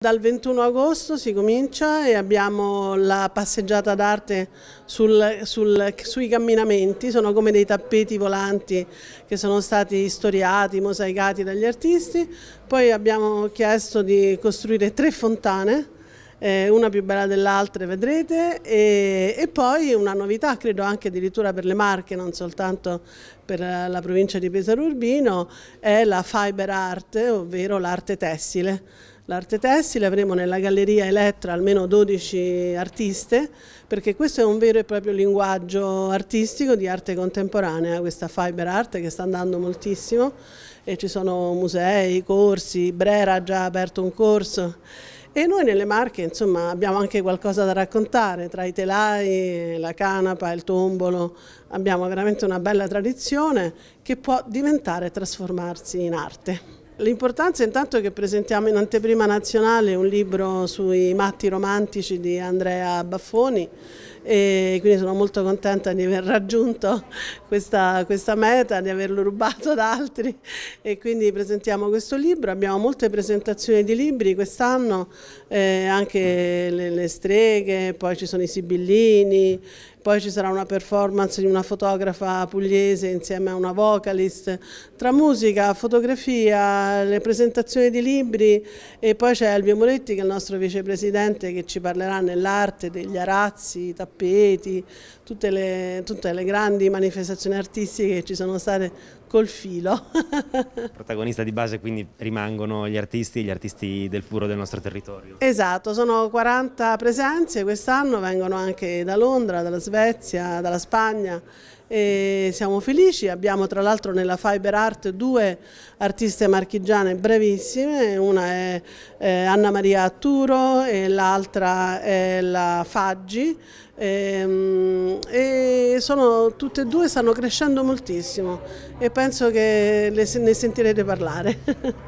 Dal 21 agosto si comincia e abbiamo la passeggiata d'arte sui camminamenti, sono come dei tappeti volanti che sono stati storiati, mosaicati dagli artisti. Poi abbiamo chiesto di costruire tre fontane, eh, una più bella dell'altra vedrete e, e, poi una novità credo anche addirittura per le Marche non soltanto per la, la provincia di Pesaro Urbino è la fiber art ovvero l'arte tessile L'arte tessile avremo nella galleria Elettra almeno 12 artiste perché questo è un vero e proprio linguaggio artistico di arte contemporanea, questa fiber art che sta andando moltissimo e ci sono musei, corsi, Brera ha già aperto un corso e noi nelle Marche insomma, abbiamo anche qualcosa da raccontare, tra i telai, la canapa, il tombolo, abbiamo veramente una bella tradizione che può diventare e trasformarsi in arte. L'importanza intanto è che presentiamo in anteprima nazionale un libro sui matti romantici di Andrea Baffoni e quindi sono molto contenta di aver raggiunto questa, questa, meta, di averlo rubato ad altri e quindi presentiamo questo libro. Abbiamo molte presentazioni di libri quest'anno, eh, anche le, le streghe, poi ci sono i sibillini, poi ci sarà una performance di una fotografa pugliese insieme a una vocalist, tra musica, fotografia, le presentazioni di libri e poi c'è Elvio Moretti che è il nostro vicepresidente che ci parlerà nell'arte degli arazzi, i tappeti, tutte le, tutte le grandi manifestazioni artistiche che ci sono state col filo. Protagonista di base quindi rimangono gli artisti, gli artisti del furo del nostro territorio. Esatto, sono 40 presenze, quest'anno vengono anche da Londra, dalla Svezia, dalla Spagna e siamo felici, abbiamo tra l'altro nella Fiber Art due artiste marchigiane brevissime, una è eh, Anna Maria Atturo e l'altra è la Faggi e, ehm, e sono, tutte e due stanno crescendo moltissimo e penso che le, ne sentirete parlare.